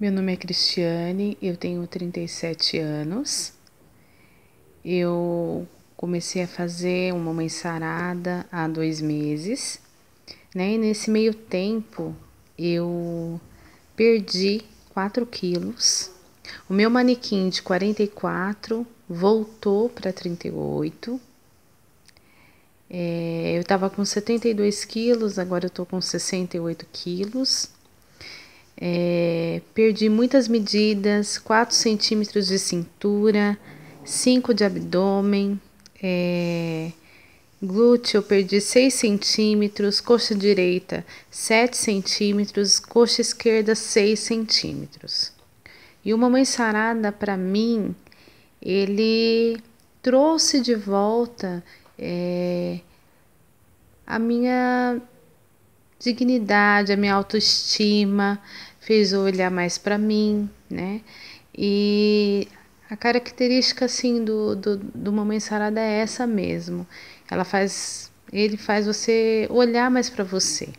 Meu nome é Cristiane, eu tenho 37 anos. Eu comecei a fazer uma mãe sarada há dois meses, né? E nesse meio tempo eu perdi 4 quilos. O meu manequim de 44 voltou para 38. É, eu estava com 72 quilos, agora eu estou com 68 quilos. É, perdi muitas medidas, 4 centímetros de cintura, 5 de abdômen, é, glúteo perdi 6 centímetros, coxa direita 7 centímetros, coxa esquerda 6 centímetros. E o Mamãe Sarada, para mim, ele trouxe de volta é, a minha dignidade, a minha autoestima, fez eu olhar mais para mim, né? E a característica assim do, do, do mamãe sarada é essa mesmo. Ela faz, ele faz você olhar mais para você.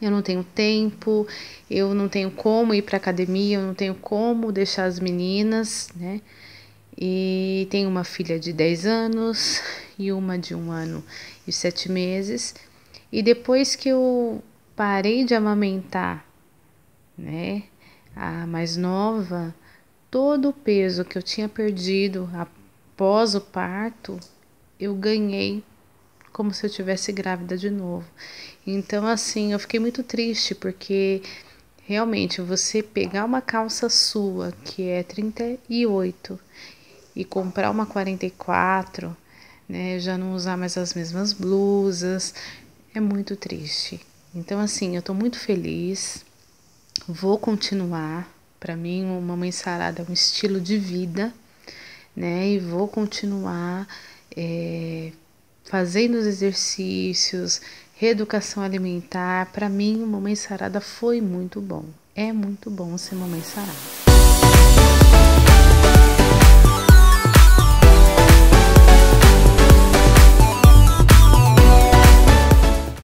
Eu não tenho tempo, eu não tenho como ir para academia, eu não tenho como deixar as meninas, né? E tenho uma filha de 10 anos e uma de um ano e sete meses. E depois que eu parei de amamentar né? A mais nova, todo o peso que eu tinha perdido após o parto, eu ganhei como se eu tivesse grávida de novo. Então assim, eu fiquei muito triste porque realmente você pegar uma calça sua que é 38 e comprar uma 44, né, já não usar mais as mesmas blusas, é muito triste. Então assim, eu tô muito feliz vou continuar. Para mim, uma mãe Sarada é um estilo de vida, né? E vou continuar é, fazendo os exercícios, reeducação alimentar. Para mim, uma mãe Sarada foi muito bom. É muito bom ser mãe Sarada.